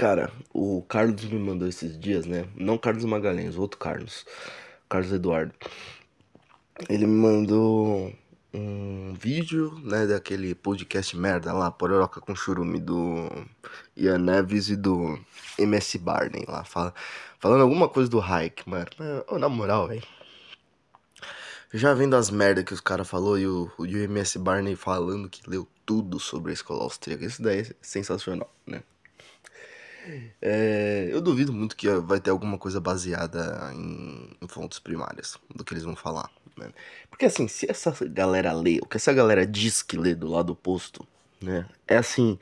Cara, o Carlos me mandou esses dias, né? Não Carlos Magalhães, outro Carlos. Carlos Eduardo. Ele me mandou um vídeo, né, daquele podcast merda lá, Pororoca com Churume, do Ian Neves e do MS Barney lá, fala, falando alguma coisa do Hike, mano. Oh, na moral, velho. Já vendo as merdas que os cara falou e o, o MS Barney falando que leu tudo sobre a escola austríaca, isso daí é sensacional, né? É, eu duvido muito que vai ter alguma coisa baseada em, em fontes primárias do que eles vão falar. Né? Porque assim, se essa galera lê, o que essa galera diz que lê do lado oposto, né? É assim,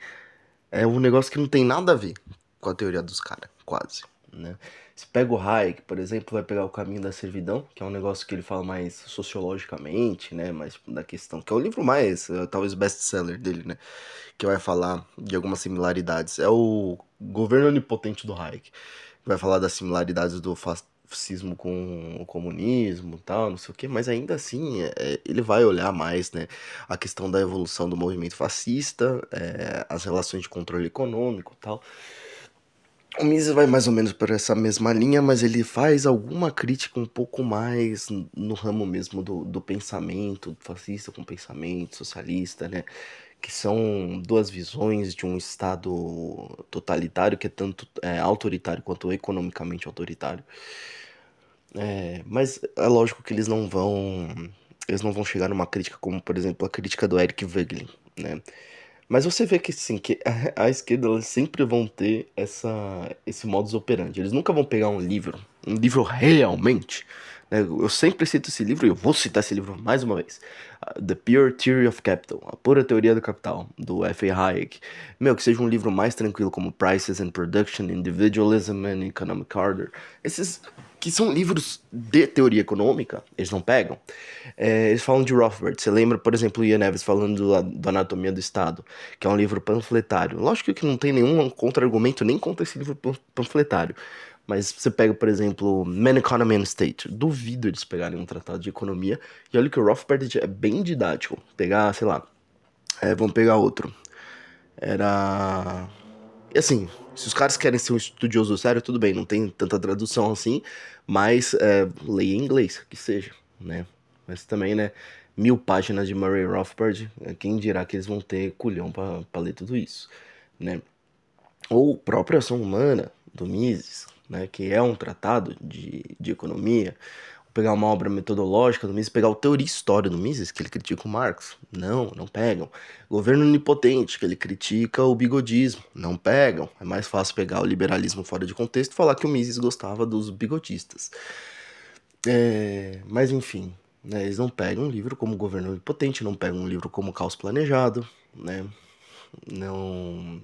é um negócio que não tem nada a ver com a teoria dos caras, quase, né? Se pega o Hayek, por exemplo, vai pegar o caminho da servidão, que é um negócio que ele fala mais sociologicamente, né? Mais da questão, que é o livro mais, é, talvez best-seller dele, né? Que vai falar de algumas similaridades. É o governo onipotente do Hayek. Vai falar das similaridades do fascismo com o comunismo tal, não sei o que, mas ainda assim é, é, ele vai olhar mais né, a questão da evolução do movimento fascista, é, as relações de controle econômico tal. O Mises vai mais ou menos por essa mesma linha, mas ele faz alguma crítica um pouco mais no ramo mesmo do, do pensamento, fascista com pensamento, socialista, né? Que são duas visões de um Estado totalitário, que é tanto é, autoritário quanto economicamente autoritário. É, mas é lógico que eles não vão. Eles não vão chegar numa crítica como, por exemplo, a crítica do Eric Wegelin, né? Mas você vê que sim, que a, a esquerda elas sempre vão ter essa, esse modus operandi. Eles nunca vão pegar um livro, um livro realmente. Né? Eu sempre cito esse livro e eu vou citar esse livro mais uma vez. Uh, The Pure Theory of Capital, A Pura Teoria do Capital, do F.A. Hayek. Meu, que seja um livro mais tranquilo como Prices and Production, Individualism and Economic Order. Esses que são livros de teoria econômica, eles não pegam. É, eles falam de Rothbard. Você lembra, por exemplo, Ian Neves falando da, da Anatomia do Estado, que é um livro panfletário. Lógico que não tem nenhum contra-argumento nem contra esse livro panfletário. Mas você pega, por exemplo, Man Economy and State. Duvido eles pegarem um tratado de economia. E olha que o Rothbard é bem didático. Pegar, sei lá. É, vamos pegar outro. Era. E assim, se os caras querem ser um estudioso sério, tudo bem, não tem tanta tradução assim, mas é, leia em inglês, que seja, né? Mas também, né? Mil páginas de Murray Rothbard, quem dirá que eles vão ter culhão pra, ler tudo isso, né? Ou própria Ação Humana, do Mises, né? Que é um tratado de, de economia, pegar uma obra metodológica do Mises, pegar o Teoria e História do Mises, que ele critica o Marx. Não, não pegam. Governo Onipotente, que ele critica o bigodismo. Não pegam. É mais fácil pegar o liberalismo fora de contexto e falar que o Mises gostava dos bigodistas. É, mas enfim, né, eles não pegam um livro como Governo Onipotente, não pegam um livro como Caos Planejado, né? Não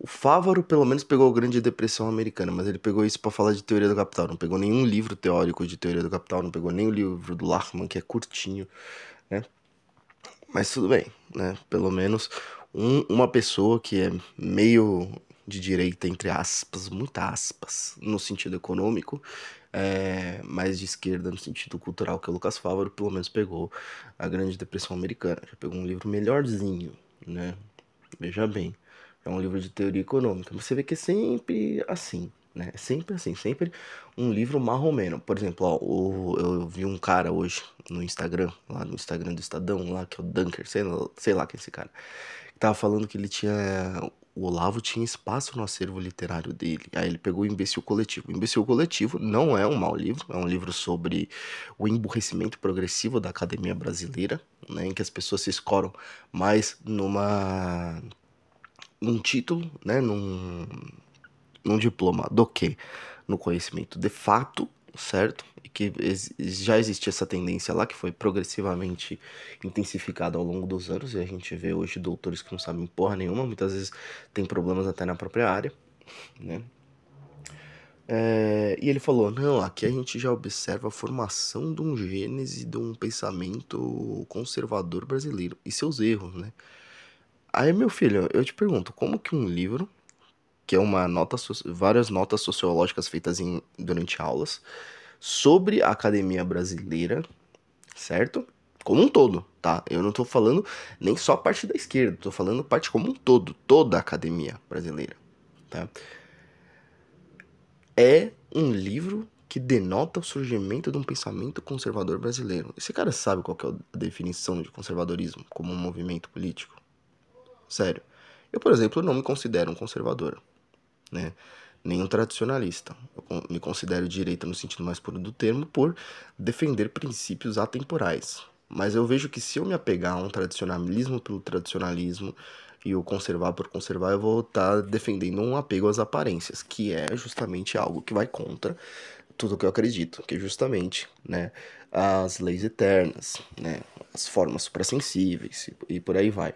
o Fávaro, pelo menos, pegou a Grande Depressão Americana, mas ele pegou isso para falar de teoria do capital. Não pegou nenhum livro teórico de teoria do capital, não pegou nem o livro do Lachman, que é curtinho, né? Mas tudo bem, né? Pelo menos um, uma pessoa que é meio de direita, entre aspas, muitas aspas, no sentido econômico, é, mais de esquerda no sentido cultural, que é o Lucas Fávaro, pelo menos pegou a Grande Depressão Americana. Já pegou um livro melhorzinho, né? Veja bem. É um livro de teoria econômica. Você vê que é sempre assim, né? É sempre assim, sempre um livro marromeno. Por exemplo, ó, o, eu vi um cara hoje no Instagram, lá no Instagram do Estadão, lá que é o Dunker, sei lá, sei lá quem é esse cara, que tava falando que ele tinha o Olavo tinha espaço no acervo literário dele. Aí ele pegou o Imbecil Coletivo. O Imbecil Coletivo não é um mau livro, é um livro sobre o emburrecimento progressivo da academia brasileira, né, em que as pessoas se escoram mais numa num título, né, num, num diploma do que? No conhecimento de fato, certo? E que ex já existia essa tendência lá, que foi progressivamente intensificada ao longo dos anos, e a gente vê hoje doutores que não sabem porra nenhuma, muitas vezes tem problemas até na própria área, né? É, e ele falou: não, aqui a gente já observa a formação de um gênese de um pensamento conservador brasileiro e seus erros, né? Aí, meu filho, eu te pergunto, como que um livro, que é uma nota, várias notas sociológicas feitas em, durante aulas, sobre a academia brasileira, certo? Como um todo, tá? Eu não tô falando nem só a parte da esquerda, tô falando parte como um todo, toda a academia brasileira, tá? É um livro que denota o surgimento de um pensamento conservador brasileiro. Esse cara sabe qual é a definição de conservadorismo como um movimento político? Sério. Eu, por exemplo, não me considero um conservador, né? Nem um tradicionalista. Eu me considero direita no sentido mais puro do termo por defender princípios atemporais. Mas eu vejo que se eu me apegar a um tradicionalismo pelo tradicionalismo e o conservar por conservar, eu vou estar tá defendendo um apego às aparências, que é justamente algo que vai contra tudo que eu acredito, que é justamente, né, as leis eternas, né, as formas suprassensíveis e por aí vai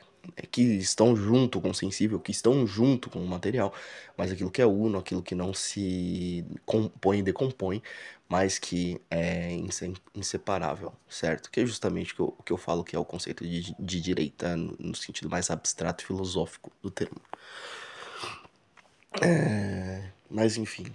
que estão junto com o sensível, que estão junto com o material, mas aquilo que é uno, aquilo que não se compõe e decompõe, mas que é inseparável, certo? Que é justamente o que eu falo que é o conceito de, de direita no sentido mais abstrato e filosófico do termo. É, mas enfim,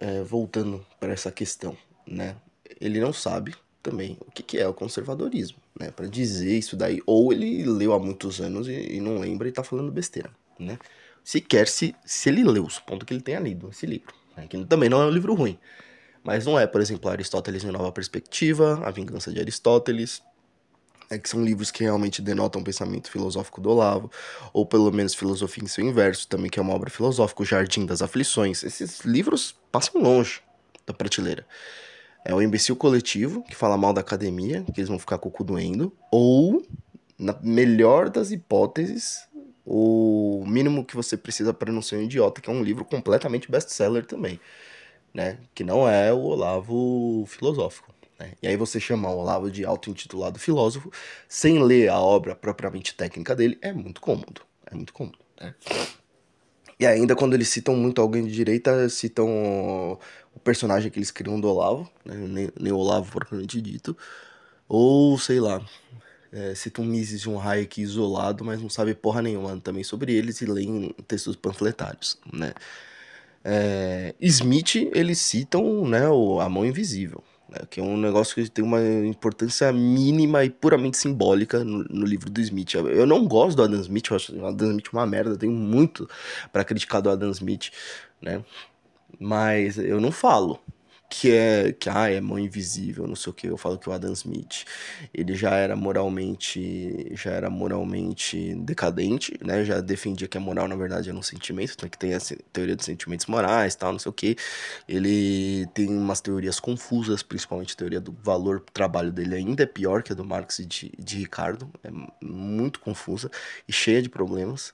é, voltando para essa questão, né? Ele não sabe também o que, que é o conservadorismo né, para dizer isso daí. Ou ele leu há muitos anos e, e não lembra e está falando besteira, né? Sequer se, se ele leu, supondo que ele tenha lido esse livro, né? que também não é um livro ruim. Mas não é, por exemplo, Aristóteles em Nova Perspectiva, A Vingança de Aristóteles, é que são livros que realmente denotam o pensamento filosófico do Olavo, ou pelo menos Filosofia em seu inverso, também que é uma obra filosófica, O Jardim das Aflições. Esses livros passam longe da prateleira é o imbecil coletivo, que fala mal da academia, que eles vão ficar com o cu doendo, ou, na melhor das hipóteses, o mínimo que você precisa para não ser um idiota, que é um livro completamente best-seller também, né? Que não é o Olavo filosófico. Né? E aí você chamar o Olavo de auto-intitulado filósofo, sem ler a obra propriamente técnica dele, é muito cômodo. É muito cômodo, né? E ainda quando eles citam muito alguém de direita, citam o personagem que eles criam do Olavo, né? nem, nem Olavo propriamente dito, ou sei lá, é, citam Mises de um Hayek isolado, mas não sabe porra nenhuma também sobre eles e leem textos panfletários, né? É, Smith, eles citam né, o, a mão invisível né, que é um negócio que tem uma importância mínima e puramente simbólica no, no livro do Smith. Eu não gosto do Adam Smith, eu acho o Adam Smith uma merda, eu tenho muito para criticar do Adam Smith, né? Mas eu não falo, que é que ah, é mão invisível, não sei o que. Eu falo que o Adam Smith, ele já era moralmente, já era moralmente decadente, né? Já defendia que a é moral na verdade era é um sentimento, então que tem a teoria dos sentimentos morais, tal, não sei o que. Ele tem umas teorias confusas, principalmente a teoria do valor o trabalho dele ainda é pior que a do Marx e de, de Ricardo, é muito confusa e cheia de problemas.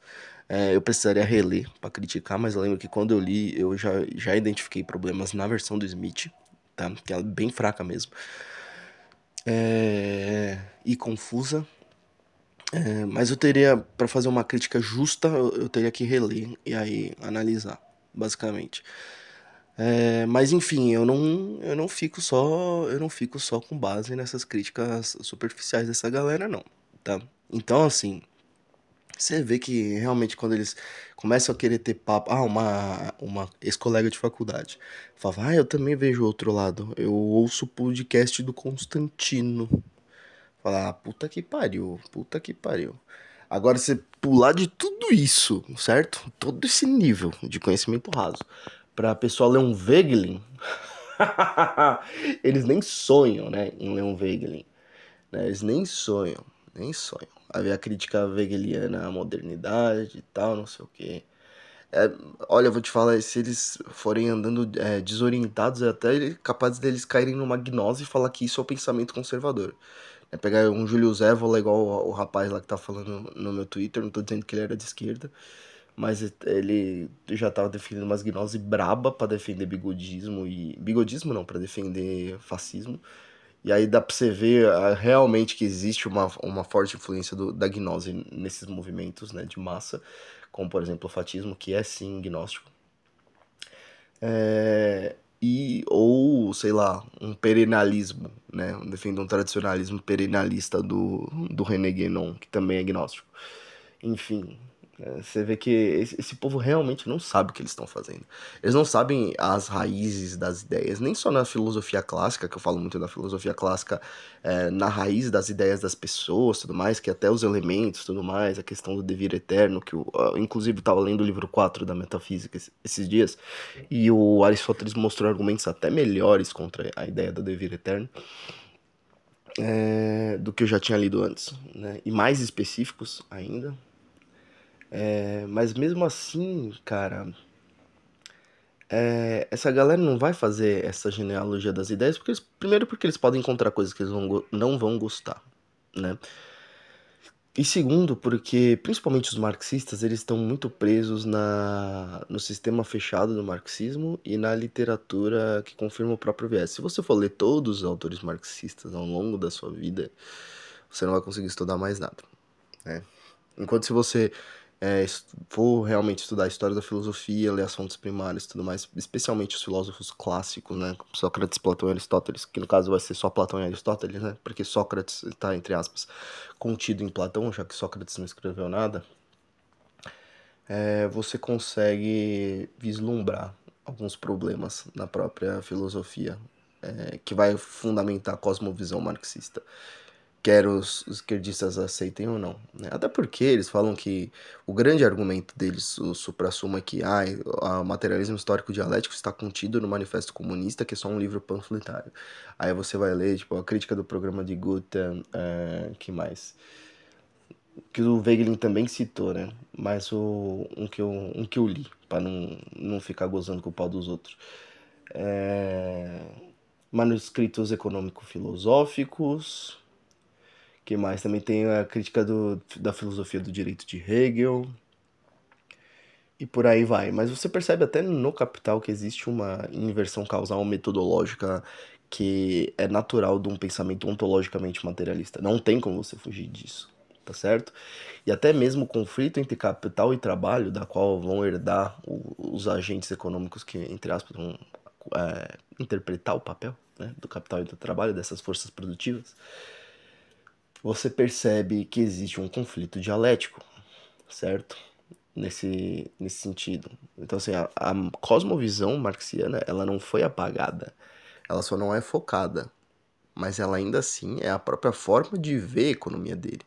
É, eu precisaria reler para criticar, mas eu lembro que quando eu li, eu já, já identifiquei problemas na versão do Smith, tá? Que é bem fraca mesmo. É, e confusa. É, mas eu teria, para fazer uma crítica justa, eu, eu, teria que reler e aí analisar, basicamente. É, mas enfim, eu não, eu não fico só, eu não fico só com base nessas críticas superficiais dessa galera, não, tá? Então, assim, você vê que realmente quando eles começam a querer ter papo. Ah, uma, uma ex-colega de faculdade. Falava, ah, eu também vejo o outro lado. Eu ouço o podcast do Constantino. Falar, ah, puta que pariu, puta que pariu. Agora você pular de tudo isso, certo? Todo esse nível de conhecimento raso. Pra pessoa ler um Wegelin. eles nem sonham, né? Em ler um Wegelin. Né? Eles nem sonham, nem sonham. Havia crítica hegeliana à modernidade e tal, não sei o quê. É, olha, eu vou te falar, se eles forem andando é, desorientados, é até capaz deles caírem numa gnose e falar que isso é o pensamento conservador. É pegar um Júlio Zévola, igual o, o, rapaz lá que tá falando no meu Twitter, não tô dizendo que ele era de esquerda, mas ele já tava defendendo umas gnose braba para defender bigodismo e. Bigodismo não, para defender fascismo. E aí dá para você ver ah, realmente que existe uma, uma forte influência do, da gnose nesses movimentos né, de massa, como por exemplo o fatismo, que é sim gnóstico. É, e ou sei lá um perenalismo né defendo um tradicionalismo perenalista do do René Guénon que também é gnóstico enfim é, você vê que esse, povo realmente não sabe o que eles estão fazendo. Eles não sabem as raízes das ideias, nem só na filosofia clássica, que eu falo muito da filosofia clássica, é, na raiz das ideias das pessoas, tudo mais, que até os elementos, tudo mais, a questão do devir eterno, que eu, inclusive estava lendo o livro 4 da Metafísica esses dias, e o Aristóteles mostrou argumentos até melhores contra a ideia do devir eterno. É, do que eu já tinha lido antes, né? e mais específicos ainda, é, mas mesmo assim, cara, é, essa galera não vai fazer essa genealogia das ideias, porque eles, primeiro porque eles podem encontrar coisas que eles vão, não vão gostar, né? E segundo, porque principalmente os marxistas, eles estão muito presos na, no sistema fechado do marxismo e na literatura que confirma o próprio viés. Se você for ler todos os autores marxistas ao longo da sua vida, você não vai conseguir estudar mais nada, né? Enquanto se você é, realmente estudar a história da filosofia, ler as fontes primárias e tudo mais, especialmente os filósofos clássicos, né? Sócrates, Platão e Aristóteles, que no caso vai ser só Platão e Aristóteles, né? Porque Sócrates está, entre aspas, contido em Platão, já que Sócrates não escreveu nada. É, você consegue vislumbrar alguns problemas na própria filosofia, é, que vai fundamentar a cosmovisão marxista quer os esquerdistas aceitem ou não. Né? Até porque eles falam que o grande argumento deles, o supra suma é que ah, o materialismo histórico dialético está contido no Manifesto Comunista, que é só um livro panfletário. Aí você vai ler, tipo, a crítica do programa de Goethe, é, que mais? Que o Wegelin também citou, né? Mas o, um, que eu, um que eu li, para não, não ficar gozando com o pau dos outros. É, manuscritos econômico-filosóficos, que mais? Também tem a crítica do, da filosofia do direito de Hegel. E por aí vai. Mas você percebe até no Capital que existe uma inversão causal metodológica que é natural de um pensamento ontologicamente materialista. Não tem como você fugir disso, tá certo? E até mesmo o conflito entre capital e trabalho, da qual vão herdar os agentes econômicos que, entre aspas, vão é, interpretar o papel né, do capital e do trabalho, dessas forças produtivas você percebe que existe um conflito dialético, certo? Nesse, nesse sentido. Então, assim, a, a cosmovisão marxiana, ela não foi apagada. Ela só não é focada. Mas ela ainda assim é a própria forma de ver a economia dele.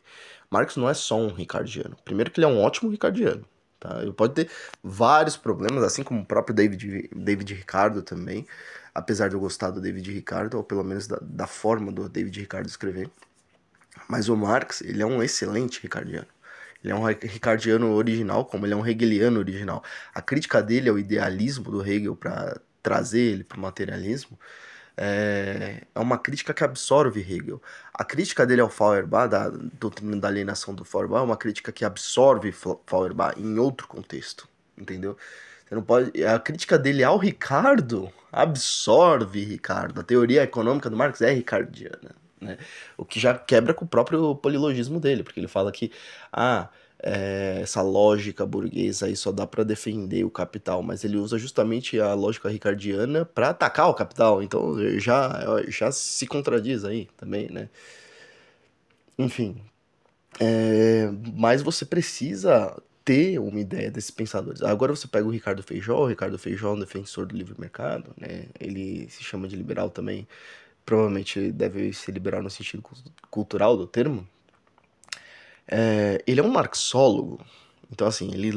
Marx não é só um ricardiano. Primeiro que ele é um ótimo ricardiano. Tá? Ele pode ter vários problemas, assim como o próprio David, David Ricardo também, apesar de eu gostar do David Ricardo, ou pelo menos da, da forma do David Ricardo escrever. Mas o Marx, ele é um excelente ricardiano. Ele é um ricardiano original, como ele é um hegeliano original. A crítica dele ao idealismo do Hegel para trazer ele para o materialismo é, é uma crítica que absorve Hegel. A crítica dele ao Feuerbach, da doutrina da alienação do Feuerbach, é uma crítica que absorve Feuerbach em outro contexto, entendeu? Você não pode. A crítica dele ao Ricardo absorve Ricardo. A teoria econômica do Marx é ricardiana. Né? O que já quebra com o próprio polilogismo dele, porque ele fala que ah, é, essa lógica burguesa aí só dá para defender o capital, mas ele usa justamente a lógica ricardiana para atacar o capital, então já, já se contradiz aí também, né? Enfim, é, mas você precisa ter uma ideia desses pensadores. Agora você pega o Ricardo Feijó, o Ricardo Feijó é um defensor do livre mercado, né? Ele se chama de liberal também, provavelmente deve se liberar no sentido cultural do termo, é, ele é um marxólogo. Então, assim, ele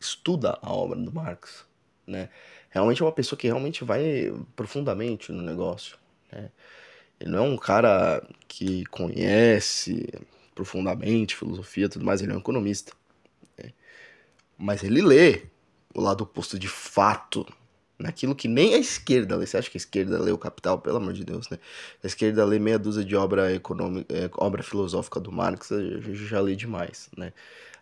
estuda a obra do Marx, né? Realmente é uma pessoa que realmente vai profundamente no negócio, né? Ele não é um cara que conhece profundamente filosofia e tudo mais, ele é um economista. Né? Mas ele lê o lado oposto de fato naquilo que nem a esquerda lê. Você acha que a esquerda lê o Capital? Pelo amor de Deus, né? A esquerda lê meia dúzia de obra econômica, é, obra filosófica do Marx, eu já lê demais, né?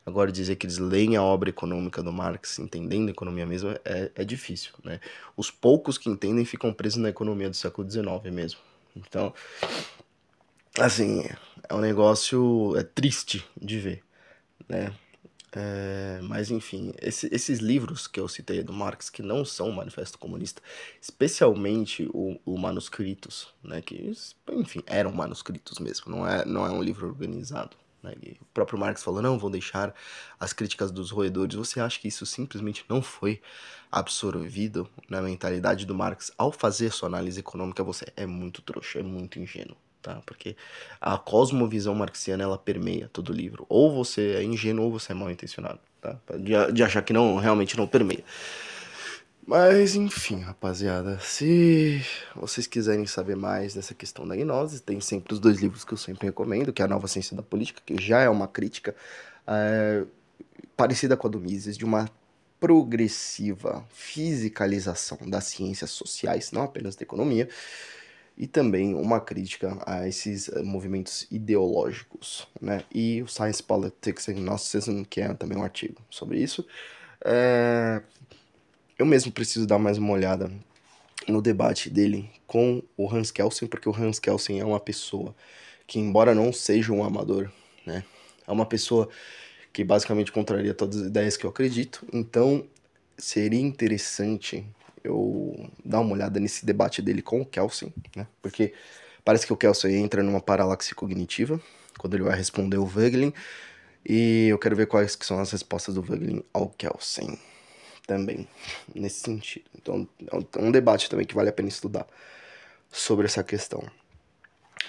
Agora, dizer que eles leem a obra econômica do Marx, entendendo a economia mesmo, é, é difícil, né? Os poucos que entendem ficam presos na economia do século XIX mesmo. Então, assim, é um negócio é triste de ver, né? É, mas enfim, esse, esses livros que eu citei do Marx, que não são o Manifesto Comunista, especialmente o, o Manuscritos, né, que, enfim, eram manuscritos mesmo, não é, não é um livro organizado. Né, o próprio Marx falou: não, vou deixar as críticas dos roedores. Você acha que isso simplesmente não foi absorvido na mentalidade do Marx ao fazer sua análise econômica? Você é muito trouxa, é muito ingênuo tá? Porque a cosmovisão marxiana ela permeia todo o livro. Ou você é ingênuo ou você é mal intencionado, tá? De, de achar que não realmente não permeia. Mas enfim, rapaziada, se vocês quiserem saber mais dessa questão da gnose, tem sempre os dois livros que eu sempre recomendo, que é a Nova Ciência da Política, que já é uma crítica é, parecida com a do Mises, de uma progressiva fisicalização das ciências sociais, não apenas da economia e também uma crítica a esses eh, movimentos ideológicos, né? E o Science Politics and Gnosticism, que é também um artigo sobre isso. É... Eu mesmo preciso dar mais uma olhada no debate dele com o Hans Kelsen, porque o Hans Kelsen é uma pessoa que, embora não seja um amador, né? É uma pessoa que basicamente contraria todas as ideias que eu acredito, então seria interessante eu dar uma olhada nesse debate dele com o Kelsen, né? Porque parece que o Kelsen entra numa paralaxe cognitiva quando ele vai responder o Voegelin, e eu quero ver quais que são as respostas do Voegelin ao Kelsen também, nesse sentido. Então, é, é um debate também que vale a pena estudar sobre essa questão.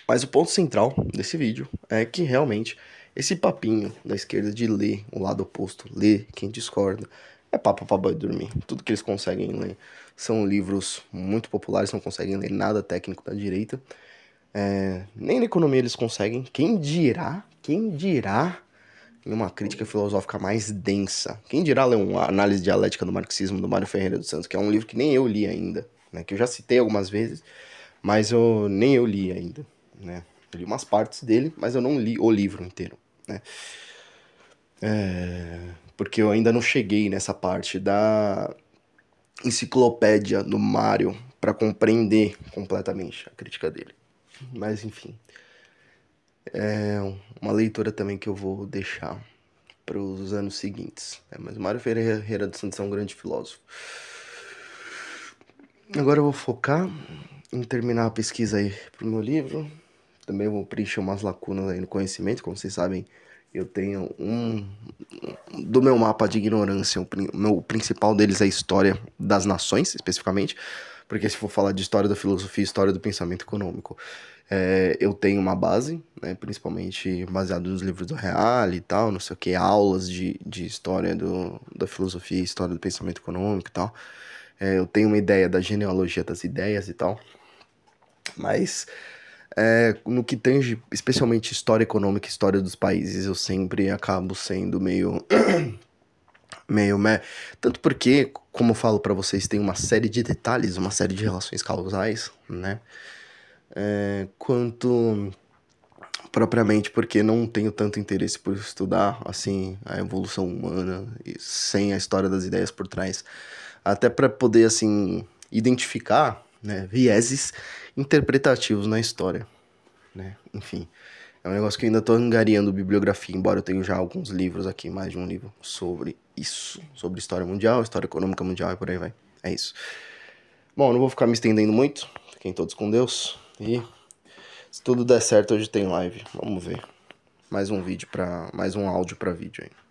Mas o ponto central desse vídeo é que realmente esse papinho da esquerda de ler o lado oposto, ler quem discorda, é papo pra boy dormir. Tudo que eles conseguem ler são livros muito populares, não conseguem ler nada técnico da direita. É, nem na economia eles conseguem. Quem dirá, quem dirá em uma crítica filosófica mais densa? Quem dirá ler uma análise dialética do marxismo do Mário Ferreira dos Santos, que é um livro que nem eu li ainda, né? Que eu já citei algumas vezes, mas eu nem eu li ainda, né? Eu li umas partes dele, mas eu não li o livro inteiro, né? É porque eu ainda não cheguei nessa parte da enciclopédia do Mario para compreender completamente a crítica dele. Mas enfim, é uma leitura também que eu vou deixar para os anos seguintes. É, mas Mário Ferreira dos Santos é um grande filósofo. Agora eu vou focar em terminar a pesquisa aí para o meu livro. Também vou preencher umas lacunas aí no conhecimento, como vocês sabem, eu tenho um do meu mapa de ignorância, o, meu, o principal deles é a história das nações, especificamente, porque se for falar de história da filosofia, história do pensamento econômico, é, eu tenho uma base, né, principalmente baseado nos livros do Real e tal, não sei o que, aulas de, de história do, da filosofia, história do pensamento econômico e tal. É, eu tenho uma ideia da genealogia das ideias e tal, mas é, no que tange, especialmente história econômica, história dos países, eu sempre acabo sendo meio. meio meh. Tanto porque, como eu falo para vocês, tem uma série de detalhes, uma série de relações causais, né? É, quanto propriamente porque não tenho tanto interesse por estudar assim a evolução humana e sem a história das ideias por trás até para poder assim identificar né, vieses interpretativos na história. Né? Enfim, é um negócio que eu ainda estou angariando bibliografia, embora eu tenha já alguns livros aqui, mais de um livro, sobre isso. Sobre história mundial, história econômica mundial e por aí vai. É isso. Bom, não vou ficar me estendendo muito. Fiquem todos com Deus. E se tudo der certo, hoje tem live. Vamos ver. Mais um vídeo para mais um áudio para vídeo aí.